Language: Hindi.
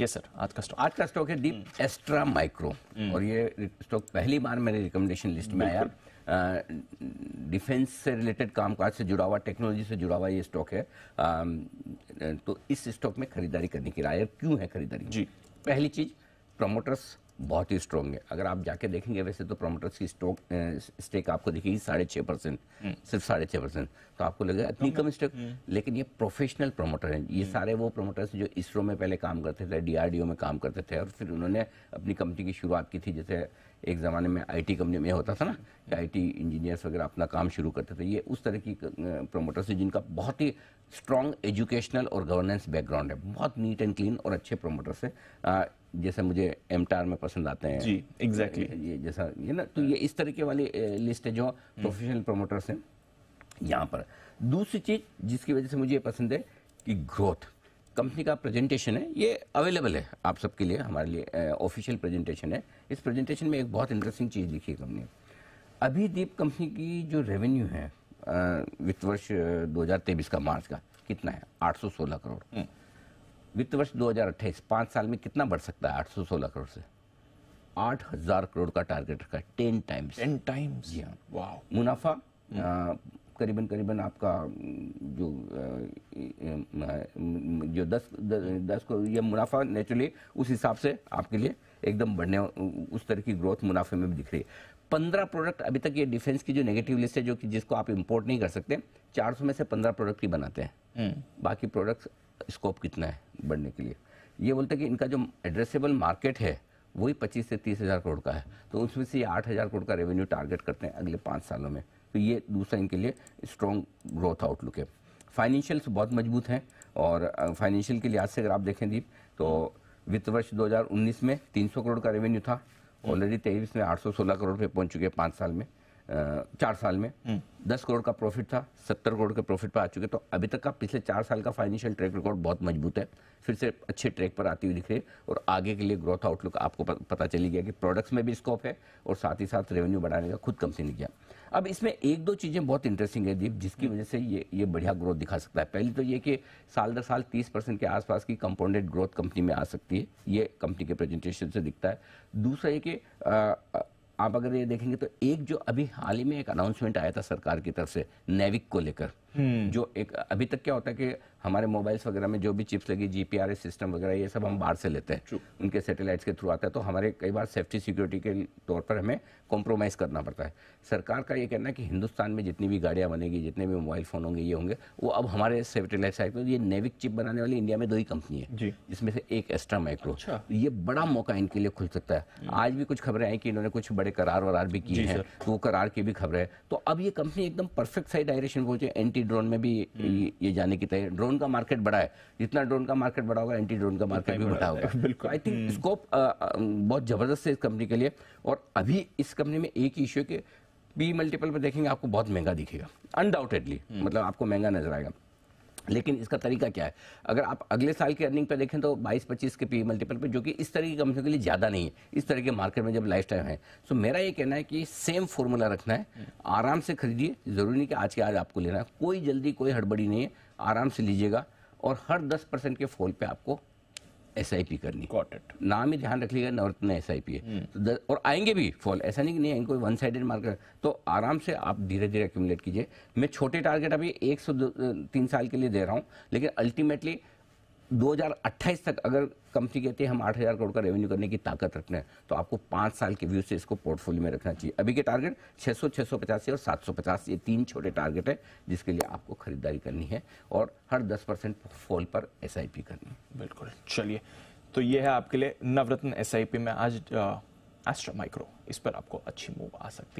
यस सर आज का स्टॉक आज का स्टॉक है डीप एस्ट्रा माइक्रो और ये स्टॉक पहली बार मेरे रिकमेंडेशन लिस्ट में आया डिफेंस से रिलेटेड कामकाज से जुड़ा हुआ टेक्नोलॉजी से जुड़ा हुआ ये स्टॉक है आ, तो इस स्टॉक में खरीदारी करने की राय क्यों है खरीदारी जी पहली चीज प्रमोटर्स बहुत ही स्ट्रॉन्ग है अगर आप जाके देखेंगे वैसे तो प्रोमोटर्स की स्टॉक स्टेक आपको दिखेगी साढ़े छः परसेंट हम्म। सिर्फ साढ़े छः परसेंट तो आपको लगेगा तो इतनी कम स्टेक हम्म। लेकिन ये प्रोफेशनल प्रोमोटर हैं ये हम्म। सारे वो प्रोमोटर्स जो इसरो में पहले काम करते थे डीआरडीओ में काम करते थे और फिर उन्होंने अपनी कंपनी की शुरुआत की थी जैसे एक ज़माने में आईटी कंपनी में होता था ना कि आईटी इंजीनियर्स वगैरह अपना काम शुरू करते थे ये उस तरह की प्रोमोटर्स है जिनका बहुत ही स्ट्रॉन्ग एजुकेशनल और गवर्नेंस बैकग्राउंड है बहुत नीट एंड क्लीन और अच्छे प्रोमोटर्स हैं जैसे मुझे एमटार में पसंद आते हैं जी एग्जैक्टली exactly. ये जैसा ये ना तो ये इस तरीके वाली लिस्ट है जो प्रोफेशनल हम्म। प्रोमोटर्स हैं यहाँ पर दूसरी चीज़ जिसकी वजह से मुझे ये पसंद है कि ग्रोथ कंपनी का प्रेजेंटेशन है ये अवेलेबल है आप सबके लिए हमारे लिए ऑफिशियल प्रेजेंटेशन है इस प्रेजेंटेशन में एक बहुत इंटरेस्टिंग चीज़ लिखी है कंपनी अभी दीप कंपनी की जो रेवेन्यू है वित्त वर्ष 2023 का मार्च का कितना है 816 करोड़ हम्म। वित्त वर्ष 2028 पाँच साल में कितना बढ़ सकता है 816 करोड़ से आठ हजार करोड़ का टारगेट रखा है टेन टाइम्स टेन टाइम्स मुनाफा hmm. करीबन करीबन आपका जो जो दस दस को यह मुनाफा नेचुरली उस हिसाब से आपके लिए एकदम बढ़ने उस तरह की ग्रोथ मुनाफे में भी दिख रही है पंद्रह प्रोडक्ट अभी तक ये डिफेंस की जो नेगेटिव लिस्ट है जो कि जिसको आप इम्पोर्ट नहीं कर सकते चार सौ में से पंद्रह प्रोडक्ट ही बनाते हैं hmm. बाकी प्रोडक्ट्स स्कोप कितना है बढ़ने के लिए ये बोलते हैं कि इनका जो एड्रेसेबल मार्केट है वही पच्चीस से तीस हज़ार करोड़ का है तो उसमें से ये आठ हज़ार करोड़ का रेवेन्यू टारगेट करते हैं अगले पाँच सालों में तो ये दूसरा इनके लिए स्ट्रॉन्ग ग्रोथ आउटलुक है फाइनेंशियल्स बहुत मजबूत हैं और फाइनेंशियल के लिहाज से अगर आप देखें दीप तो वित्त वर्ष 2019 में 300 करोड़ का रेवेन्यू था ऑलरेडी तेईस में 816 करोड़ पे पहुंच चुके हैं पाँच साल में चार साल में हम्म। दस करोड़ का प्रॉफिट था सत्तर करोड़ के प्रॉफिट पर आ चुके तो अभी तक का पिछले चार साल का फाइनेंशियल ट्रैक रिकॉर्ड बहुत मजबूत है फिर से अच्छे ट्रैक पर आती हुई दिख रही है और आगे के लिए ग्रोथ आउटलुक आपको पता चली गया कि प्रोडक्ट्स में भी स्कोप है और साथ ही साथ रेवेन्यू बढ़ाने का खुद कंपनी से किया अब इसमें एक दो चीज़ें बहुत इंटरेस्टिंग है दीप जिसकी वजह से ये ये बढ़िया ग्रोथ दिखा सकता है पहली तो ये कि साल दर साल तीस परसेंट के आसपास की कंपाउंडेड ग्रोथ कंपनी में आ सकती है ये कंपनी के प्रेजेंटेशन से दिखता है दूसरा ये कि आप अगर ये देखेंगे तो एक जो अभी हाल ही में एक अनाउंसमेंट आया था सरकार की तरफ से नेविक को लेकर हम्म। जो एक अभी तक क्या होता है कि हमारे मोबाइल्स वगैरह में जो भी चिप्स लगी जीपीआरएस सिस्टम वगैरह ये सब हम बाहर से लेते हैं उनके सैटेलाइट्स के थ्रू आता है तो हमारे कई बार सेफ्टी सिक्योरिटी के तौर पर हमें कॉम्प्रोमाइज करना पड़ता है सरकार का ये कहना है कि हिंदुस्तान में जितनी भी गाड़ियाँ बनेगी जितने भी मोबाइल फ़ोन होंगे ये होंगे वो अब हमारे सैटेलाइट आए तो ये नेविक चिप बनाने वाली इंडिया में दो ही कंपनी है जिसमें से एक एस्ट्रा अच्छा। माइक्रो ये बड़ा मौका इनके लिए खुल सकता है हम्म। आज भी कुछ खबरें आई कि इन्होंने कुछ बड़े करार वरार भी किए हैं तो वो करार की भी खबरें तो अब ये कंपनी एकदम परफेक्ट सही डायरेक्शन पहुंचे एंटी ड्रोन में भी हम्म। ये जाने की तैयारी ड्रोन का मार्केट बड़ा है जितना ड्रोन का मार्केट बड़ा होगा एंटी ड्रोन का मार्केट भी बड़ा होगा बिल्कुल आई थिंक स्कोप बहुत ज़बरदस्त है इस कंपनी के लिए और अभी इस कंपनी में एक इश्यू है कि पी मल्टीपल पर देखेंगे आपको बहुत महंगा दिखेगा अनडाउटेडली हम्म। मतलब आपको महंगा नजर आएगा लेकिन इसका तरीका क्या है अगर आप अगले साल की अर्निंग पर देखें तो 22-25 के पी मल्टीपल पर जो कि इस तरह की कंपनियों के लिए ज़्यादा नहीं है इस तरह के मार्केट में जब लाइफ टाइम है सो मेरा ये कहना है कि सेम फॉर्मूला रखना है आराम से खरीदिए ज़रूरी नहीं कि आज के आज आपको लेना है कोई जल्दी कोई हड़बड़ी नहीं है आराम से लीजिएगा और हर दस परसेंट के फॉल पर आपको एस आई पी करनी नाम ही ध्यान रख लिएगा नॉर्थ एस आई पी है हम्म। तो और आएंगे भी फॉल ऐसा नहीं कि नहीं कोई वन साइडेड मार्केट तो आराम से आप धीरे धीरे एक्यूमुलेट कीजिए मैं छोटे टारगेट अभी एक सौ तीन साल के लिए दे रहा हूँ लेकिन अल्टीमेटली 2028 तक अगर कंपनी कहती है हम 8000 करोड़ का रेवेन्यू करने की ताकत रखना है तो आपको पाँच साल के व्यू से इसको पोर्टफोलियो में रखना चाहिए अभी के टारगेट 600, 650 और 750 ये तीन छोटे टारगेट हैं जिसके लिए आपको खरीदारी करनी है और हर 10 परसेंट फॉल पर एस करनी है बिल्कुल चलिए तो ये है आपके लिए नवरत्न एस में आज एस्ट्रा माइक्रो इस पर आपको अच्छी मूव आ सकती है